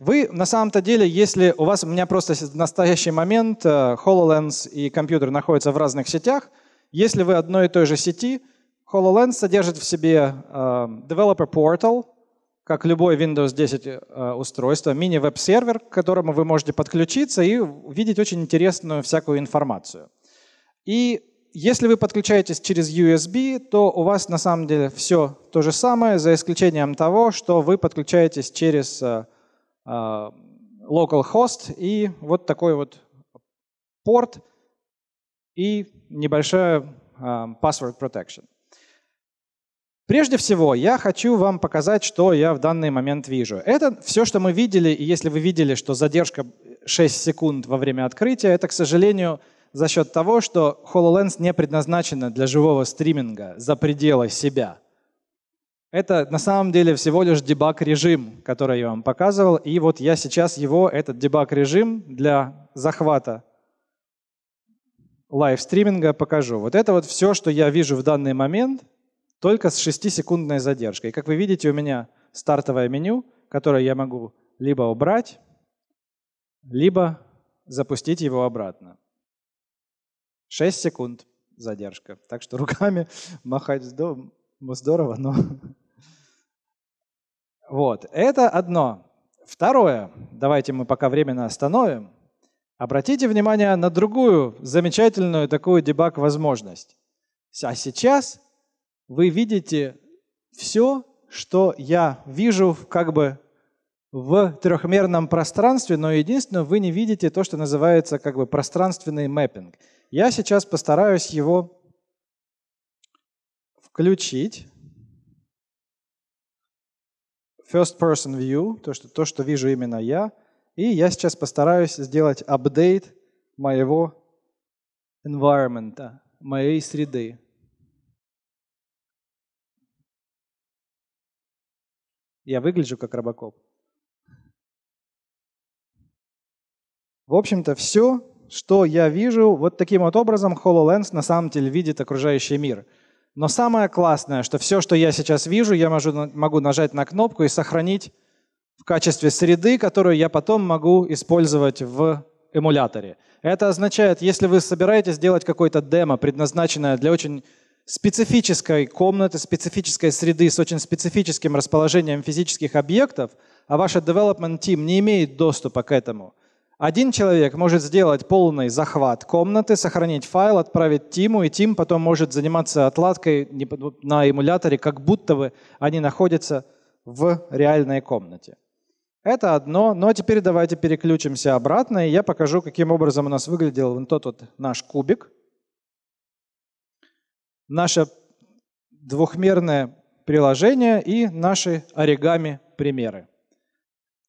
Speaker 1: Вы, на самом-то деле, если у вас, у меня просто в настоящий момент э, HoloLens и компьютер находятся в разных сетях, если вы одной и той же сети, HoloLens содержит в себе э, Developer Portal, как любое Windows 10 э, устройство, мини-веб-сервер, к которому вы можете подключиться и увидеть очень интересную всякую информацию. И если вы подключаетесь через USB, то у вас на самом деле все то же самое, за исключением того, что вы подключаетесь через э, э, localhost и вот такой вот порт и небольшая э, password protection. Прежде всего, я хочу вам показать, что я в данный момент вижу. Это все, что мы видели, и если вы видели, что задержка 6 секунд во время открытия, это, к сожалению, за счет того, что HoloLens не предназначена для живого стриминга за пределы себя. Это на самом деле всего лишь дебаг-режим, который я вам показывал. И вот я сейчас его, этот дебаг-режим для захвата лайв-стриминга покажу. Вот это вот все, что я вижу в данный момент, только с 6-секундной задержкой. Как вы видите, у меня стартовое меню, которое я могу либо убрать, либо запустить его обратно. 6 секунд задержка. Так что руками махать здорово, но... Вот, это одно. Второе, давайте мы пока временно остановим. Обратите внимание на другую замечательную такую дебаг-возможность. А сейчас вы видите все, что я вижу как бы в трехмерном пространстве, но единственное, вы не видите то, что называется как бы пространственный мэппинг. Я сейчас постараюсь его включить. First person view, то что, то, что вижу именно я. И я сейчас постараюсь сделать апдейт моего environment, моей среды.
Speaker 2: Я выгляжу как робокоп.
Speaker 1: В общем-то, все, что я вижу, вот таким вот образом HoloLens на самом деле видит окружающий мир. Но самое классное, что все, что я сейчас вижу, я могу нажать на кнопку и сохранить в качестве среды, которую я потом могу использовать в эмуляторе. Это означает, если вы собираетесь делать какое-то демо, предназначенное для очень специфической комнаты, специфической среды с очень специфическим расположением физических объектов, а ваш development team не имеет доступа к этому – один человек может сделать полный захват комнаты, сохранить файл, отправить Тиму, и Тим потом может заниматься отладкой на эмуляторе, как будто бы они находятся в реальной комнате. Это одно, но теперь давайте переключимся обратно, и я покажу, каким образом у нас выглядел вот тот вот наш кубик. Наше двухмерное приложение и наши оригами примеры.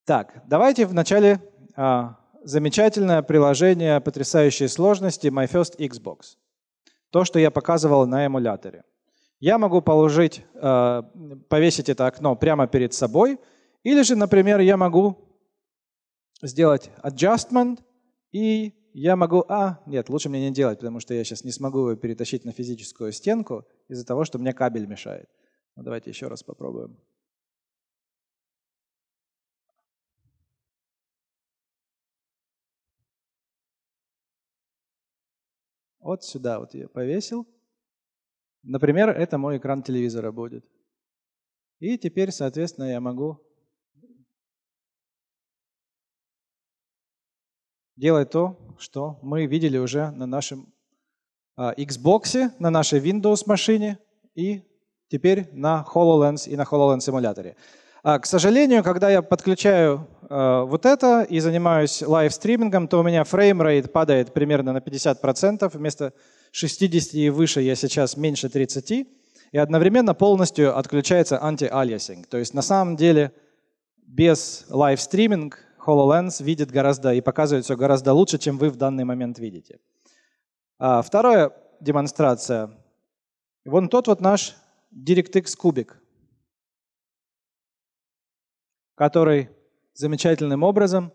Speaker 1: Так, давайте вначале а, замечательное приложение потрясающей сложности My First Xbox. То, что я показывал на эмуляторе. Я могу положить, э, повесить это окно прямо перед собой, или же, например, я могу сделать adjustment, и я могу... А, нет, лучше мне не делать, потому что я сейчас не смогу его перетащить на физическую стенку из-за того, что мне кабель мешает. Ну, давайте еще раз попробуем. Вот сюда вот я повесил. Например, это мой экран телевизора будет. И теперь, соответственно, я могу делать то, что мы видели уже на нашем а, Xbox, на нашей Windows машине и теперь на HoloLens и на HoloLens симуляторе а, к сожалению, когда я подключаю Э, вот это и занимаюсь лайвстримингом, то у меня фреймрейт падает примерно на 50%. Вместо 60 и выше я сейчас меньше 30. И одновременно полностью отключается анти-алиасинг. То есть на самом деле без лайвстриминг, стриминг HoloLens видит гораздо и показывает все гораздо лучше, чем вы в данный момент видите. А, вторая демонстрация. Вон тот вот наш DirectX кубик, который замечательным образом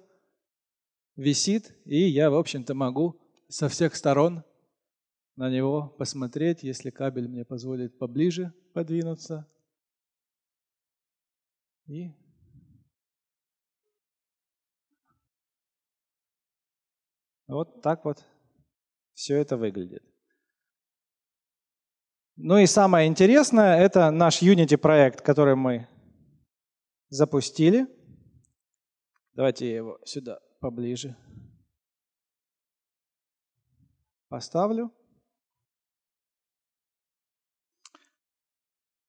Speaker 1: висит, и я, в общем-то, могу со всех сторон на него посмотреть, если кабель мне позволит поближе подвинуться. И
Speaker 2: вот так вот
Speaker 1: все это выглядит. Ну и самое интересное, это наш Unity проект, который мы запустили – Давайте я его сюда поближе
Speaker 2: поставлю.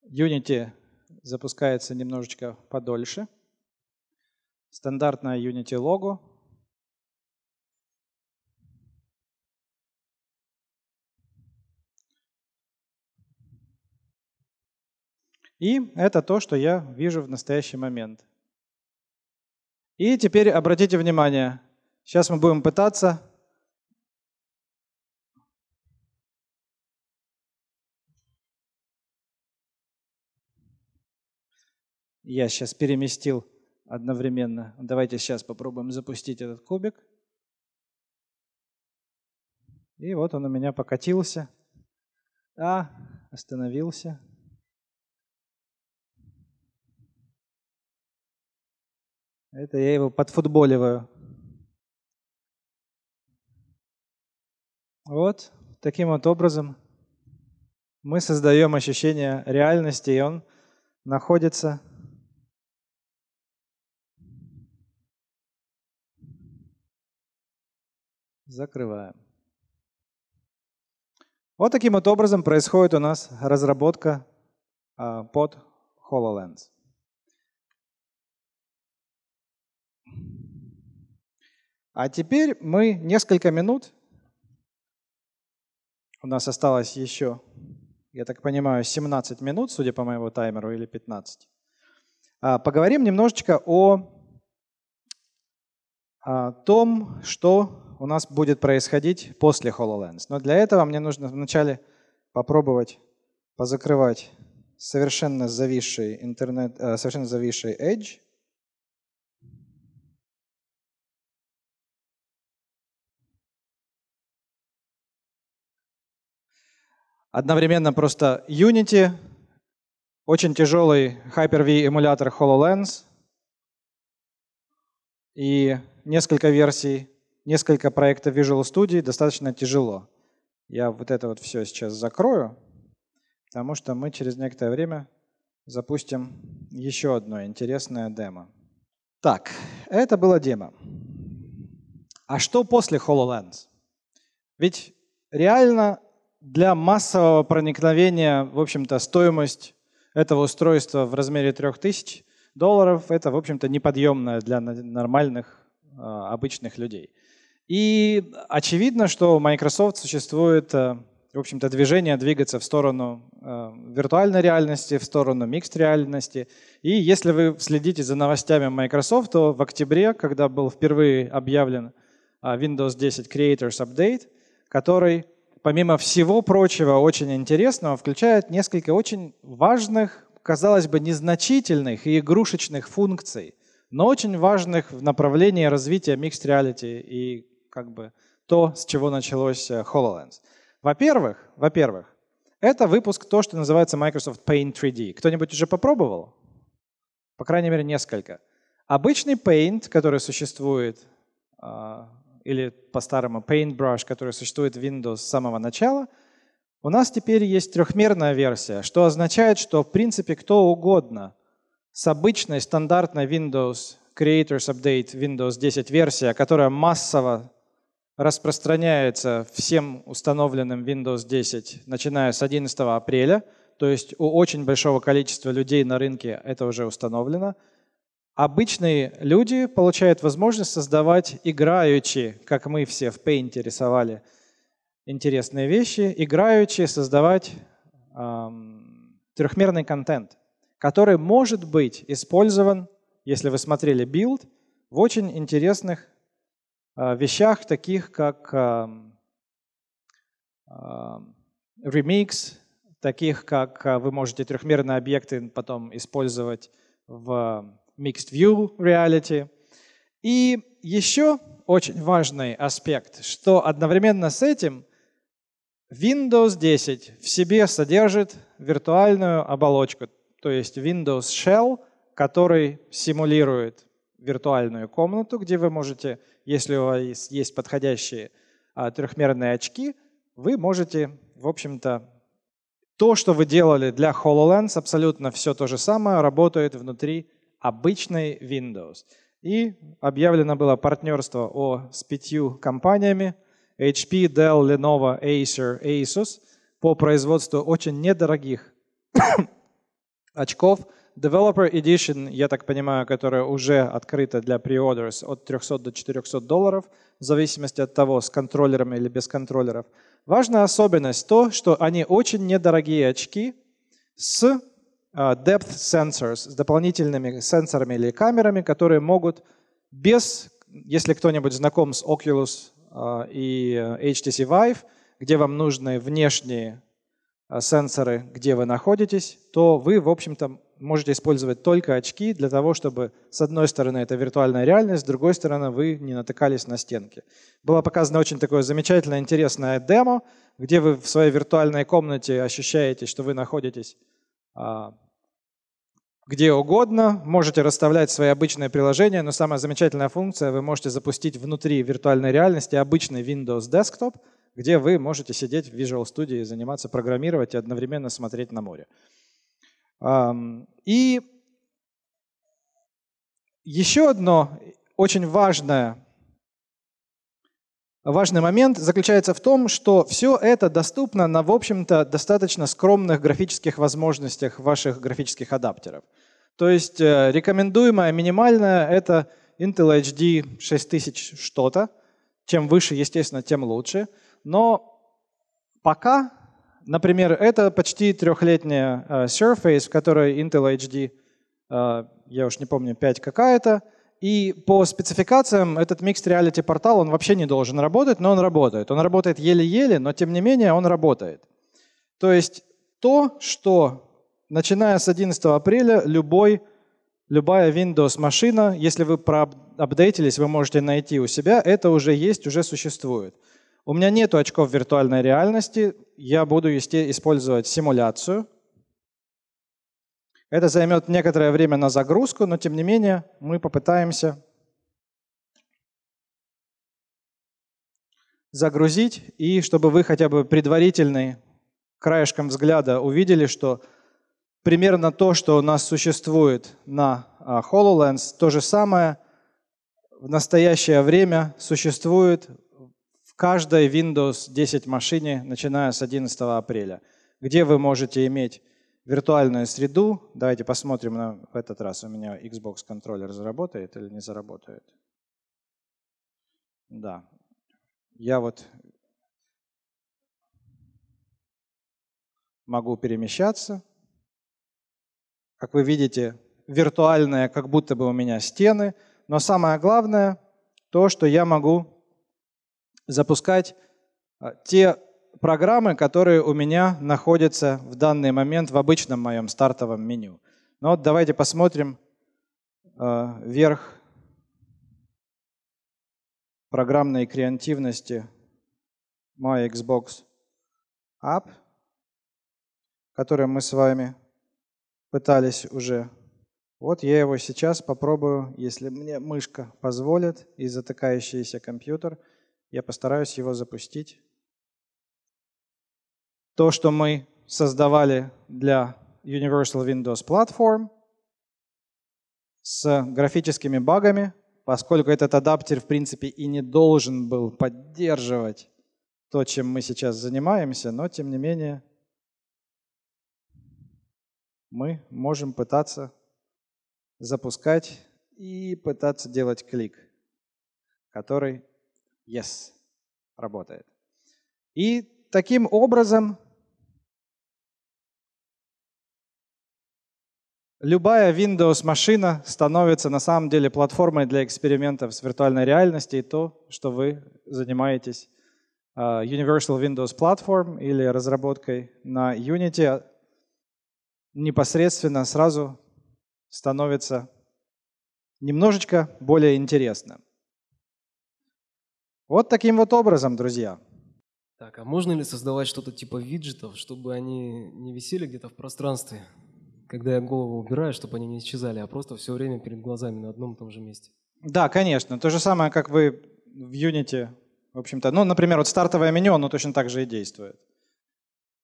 Speaker 1: Unity запускается немножечко подольше. Стандартное Unity лого. И это то, что я вижу в настоящий момент. И теперь обратите внимание, сейчас мы будем пытаться
Speaker 2: Я сейчас переместил одновременно.
Speaker 1: Давайте сейчас попробуем запустить этот кубик. И вот он у меня покатился. А, остановился. Это я его подфутболиваю. Вот, таким вот образом мы создаем ощущение реальности, и он находится
Speaker 2: Закрываем.
Speaker 1: Вот таким вот образом происходит у нас разработка а, под HoloLens. А теперь мы несколько минут, у нас осталось еще, я так понимаю, 17 минут, судя по моему таймеру, или 15, а, поговорим немножечко о, а, том, что у нас будет происходить после HoloLens. Но для этого мне нужно вначале попробовать позакрывать совершенно зависший интернет, э, совершенно зависший Edge. одновременно просто Unity, очень тяжелый Hyper-V эмулятор HoloLens и несколько версий, несколько проектов Visual Studio достаточно тяжело. Я вот это вот все сейчас закрою, потому что мы через некоторое время запустим еще одно интересное демо. Так, это было демо. А что после HoloLens? Ведь реально для массового проникновения, в общем-то, стоимость этого устройства в размере 3000 долларов – это, в общем-то, неподъемная для нормальных, а, обычных людей. И очевидно, что у Microsoft существует, э, в общем-то, движение двигаться в сторону э, виртуальной реальности, в сторону микс реальности. И если вы следите за новостями Microsoft, то в октябре, когда был впервые объявлен а, Windows 10 Creators Update, который помимо всего прочего очень интересного, включает несколько очень важных, казалось бы, незначительных и игрушечных функций, но очень важных в направлении развития Mixed Reality и как бы то, с чего началось э, HoloLens. Во-первых, во-первых, это выпуск то, что называется Microsoft Paint 3D. Кто-нибудь уже попробовал? По крайней мере, несколько. Обычный Paint, который существует а, или по-старому Paintbrush, который существует в Windows с самого начала, у нас теперь есть трехмерная версия, что означает, что в принципе кто угодно с обычной стандартной Windows Creators Update Windows 10 версия, которая массово распространяется всем установленным Windows 10, начиная с 11 апреля, то есть у очень большого количества людей на рынке это уже установлено – Обычные люди получают возможность создавать играючи, как мы все в Paint рисовали, интересные вещи, играючи создавать эм, трехмерный контент, который может быть использован, если вы смотрели билд, в очень интересных э, вещах, таких как э, э, ремикс, таких как а, вы можете трехмерные объекты потом использовать в Mixed View Reality. И еще очень важный аспект, что одновременно с этим Windows 10 в себе содержит виртуальную оболочку, то есть Windows Shell, который симулирует виртуальную комнату, где вы можете, если у вас есть подходящие а, трехмерные очки, вы можете, в общем-то, то, что вы делали для HoloLens, абсолютно все то же самое работает внутри обычной Windows. И объявлено было партнерство о, с пятью компаниями HP, Dell, Lenovo, Acer, Asus по производству очень недорогих очков. Developer Edition, я так понимаю, которая уже открыта для pre-orders от 300 до 400 долларов, в зависимости от того, с контроллерами или без контроллеров. Важная особенность то, что они очень недорогие очки с а, depth sensors с дополнительными сенсорами или камерами, которые могут без, если кто-нибудь знаком с Oculus а, и э, HTC Vive, где вам нужны внешние а, сенсоры, где вы находитесь, то вы, в общем-то, можете использовать только очки для того, чтобы, с одной стороны, это виртуальная реальность, с другой стороны, вы не натыкались на стенки. Было показано очень такое замечательное, интересное демо, где вы в своей виртуальной комнате ощущаете, что вы находитесь где угодно, можете расставлять свои обычные приложения, но самая замечательная функция, вы можете запустить внутри виртуальной реальности обычный Windows Desktop, где вы можете сидеть в Visual Studio и заниматься программировать и одновременно смотреть на море. И еще одно очень важное важный момент заключается в том, что все это доступно на, в общем-то, достаточно скромных графических возможностях ваших графических адаптеров. То есть э, рекомендуемая минимальная – это Intel HD 6000 что-то. Чем выше, естественно, тем лучше. Но пока, например, это почти трехлетняя э, Surface, в которой Intel HD, э, я уж не помню, 5 какая-то – и по спецификациям этот микс реалити портал, он вообще не должен работать, но он работает. Он работает еле-еле, но тем не менее он работает. То есть то, что начиная с 11 апреля любой, любая Windows машина, если вы проапдейтились, вы можете найти у себя, это уже есть, уже существует. У меня нет очков виртуальной реальности, я буду использовать симуляцию – это займет некоторое время на загрузку, но тем не менее мы попытаемся загрузить, и чтобы вы хотя бы предварительный краешком взгляда увидели, что примерно то, что у нас существует на а, HoloLens, то же самое в настоящее время существует в каждой Windows 10 машине, начиная с 11 апреля, где вы можете иметь виртуальную среду. Давайте посмотрим на в этот раз. У меня Xbox контроллер заработает или не заработает. Да. Я вот могу перемещаться. Как вы видите, виртуальные, как будто бы у меня стены. Но самое главное, то, что я могу запускать а, те программы, которые у меня находятся в данный момент в обычном моем стартовом меню. Но ну вот давайте посмотрим э, вверх программной креативности My Xbox App, который мы с вами пытались уже. Вот я его сейчас попробую, если мне мышка позволит и затыкающийся компьютер, я постараюсь его запустить то, что мы создавали для Universal Windows Platform с графическими багами, поскольку этот адаптер, в принципе, и не должен был поддерживать то, чем мы сейчас занимаемся, но, тем не менее, мы можем пытаться запускать и пытаться делать клик, который yes, работает. И таким образом Любая Windows-машина становится на самом деле платформой для экспериментов с виртуальной реальностью и то, что вы занимаетесь а, Universal Windows Platform или разработкой на Unity, а, непосредственно сразу становится немножечко более интересно. Вот таким вот образом, друзья. Так, а можно ли создавать что-то типа виджетов, чтобы они не висели где-то в пространстве? когда я голову убираю, чтобы они не исчезали, а просто все время перед глазами на одном и том же месте. Да, конечно. То же самое, как вы в Unity, в общем-то. Ну, например, вот стартовое меню, оно точно так же и действует.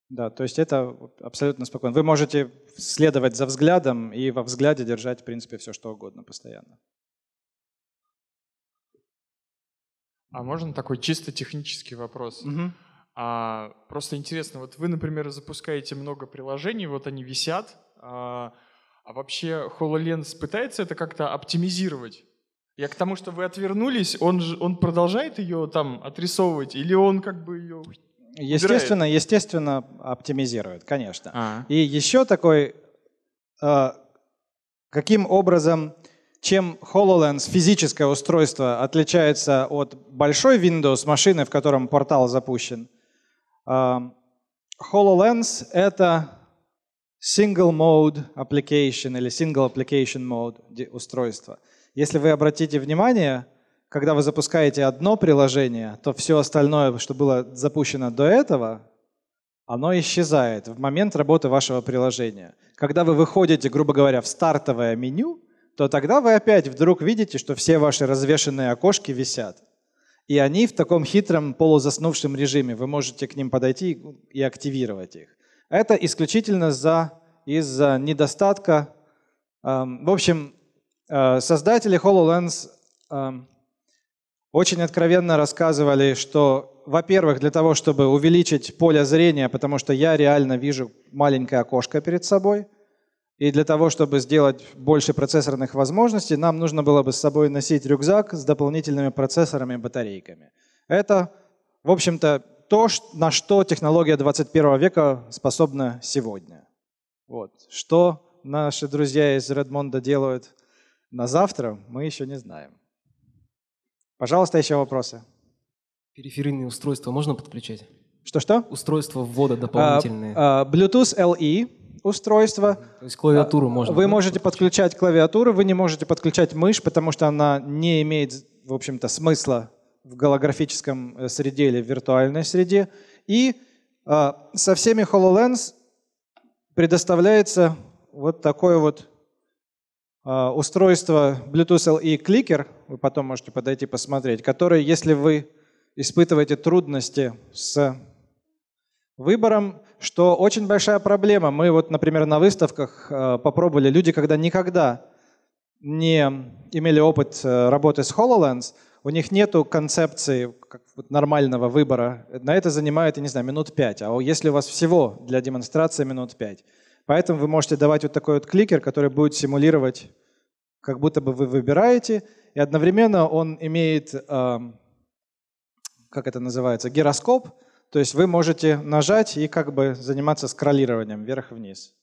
Speaker 1: Да, то есть это абсолютно спокойно. Вы можете следовать за взглядом и во взгляде держать, в принципе, все что угодно постоянно. А можно такой чисто технический вопрос? Угу. А, просто интересно, вот вы, например, запускаете много приложений, вот они висят, а, а, вообще HoloLens пытается это как-то оптимизировать? Я к тому, что вы отвернулись, он, же, он продолжает ее там отрисовывать, или он как бы ее... Естественно, убирает? естественно, оптимизирует, конечно. А-а. И еще такой, а, каким образом, чем HoloLens, физическое устройство, отличается от большой Windows машины, в котором портал запущен, э, HoloLens — это single mode application или single application mode устройство. Если вы обратите внимание, когда вы запускаете одно приложение, то все остальное, что было запущено до этого, оно исчезает в момент работы вашего приложения. Когда вы выходите, грубо говоря, в стартовое меню, то тогда вы опять вдруг видите, что все ваши развешенные окошки висят. И они в таком хитром полузаснувшем режиме. Вы можете к ним подойти и активировать их. Это исключительно за, из-за недостатка. Эм, в общем, э, создатели HoloLens эм, очень откровенно рассказывали, что, во-первых, для того, чтобы увеличить поле зрения, потому что я реально вижу маленькое окошко перед собой, и для того, чтобы сделать больше процессорных возможностей, нам нужно было бы с собой носить рюкзак с дополнительными процессорами и батарейками. Это, в общем-то, то, на что технология 21 века способна сегодня. Вот. Что наши друзья из Редмонда делают на завтра, мы еще не знаем. Пожалуйста, еще вопросы. Периферийные устройства можно подключать? Что-что? Устройства ввода дополнительные. А, а, Bluetooth LE устройство. То есть клавиатуру а, можно. Вы можете подключать клавиатуру, вы не можете подключать мышь, потому что она не имеет, в общем-то, смысла в голографическом э, среде или в виртуальной среде. И э, со всеми HoloLens предоставляется вот такое вот э, устройство Bluetooth LE Clicker, вы потом можете подойти посмотреть, которое, если вы испытываете трудности с выбором, что очень большая проблема. Мы вот, например, на выставках э, попробовали, люди, когда никогда не имели опыт э, работы с HoloLens – у них нет концепции нормального выбора. На это занимает, я не знаю, минут пять. А если у вас всего для демонстрации минут пять. Поэтому вы можете давать вот такой вот кликер, который будет симулировать, как будто бы вы выбираете, и одновременно он имеет, э, как это называется, гироскоп, то есть вы можете нажать и как бы заниматься скроллированием вверх-вниз.